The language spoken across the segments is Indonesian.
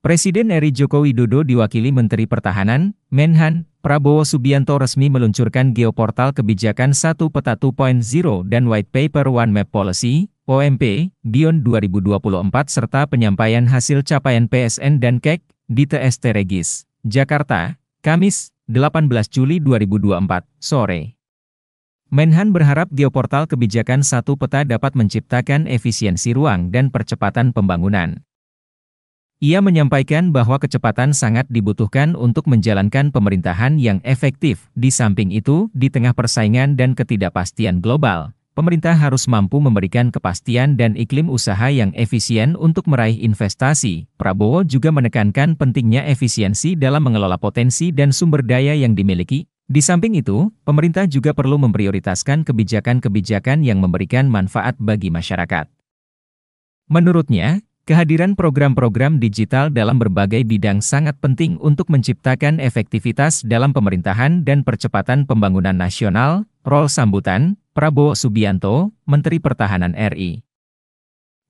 Presiden RI Joko Widodo diwakili Menteri Pertahanan, Menhan, Prabowo Subianto resmi meluncurkan geoportal kebijakan 1 peta 2.0 dan White Paper One Map Policy, OMP, Dion 2024 serta penyampaian hasil capaian PSN dan KEK e di TST Regis, Jakarta, Kamis, 18 Juli 2024, sore. Menhan berharap geoportal kebijakan satu peta dapat menciptakan efisiensi ruang dan percepatan pembangunan. Ia menyampaikan bahwa kecepatan sangat dibutuhkan untuk menjalankan pemerintahan yang efektif. Di samping itu, di tengah persaingan dan ketidakpastian global, pemerintah harus mampu memberikan kepastian dan iklim usaha yang efisien untuk meraih investasi. Prabowo juga menekankan pentingnya efisiensi dalam mengelola potensi dan sumber daya yang dimiliki, di samping itu, pemerintah juga perlu memprioritaskan kebijakan-kebijakan yang memberikan manfaat bagi masyarakat. Menurutnya, Kehadiran program-program digital dalam berbagai bidang sangat penting untuk menciptakan efektivitas dalam pemerintahan dan percepatan pembangunan nasional, Rol Sambutan, Prabowo Subianto, Menteri Pertahanan RI.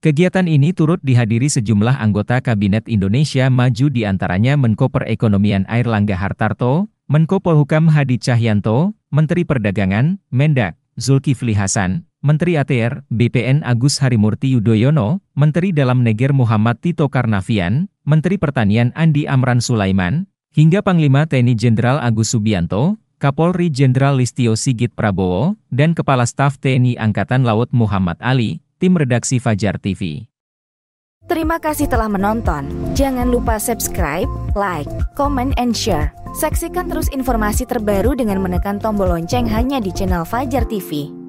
Kegiatan ini turut dihadiri sejumlah anggota Kabinet Indonesia Maju di antaranya Menko Perekonomian Air Langga Hartarto, Menko Polhukam Hadi Cahyanto, Menteri Perdagangan, Mendak, Zulkifli Hasan, Menteri ATR, BPN Agus Harimurti Yudhoyono, Menteri Dalam Negeri Muhammad Tito Karnavian, Menteri Pertanian Andi Amran Sulaiman, hingga Panglima TNI Jenderal Agus Subianto, Kapolri Jenderal Listio Sigit Prabowo, dan Kepala Staf TNI Angkatan Laut Muhammad Ali, tim redaksi Fajar TV. Terima kasih telah menonton. Jangan lupa subscribe, like, comment, and share. Saksikan terus informasi terbaru dengan menekan tombol lonceng hanya di channel Fajar TV.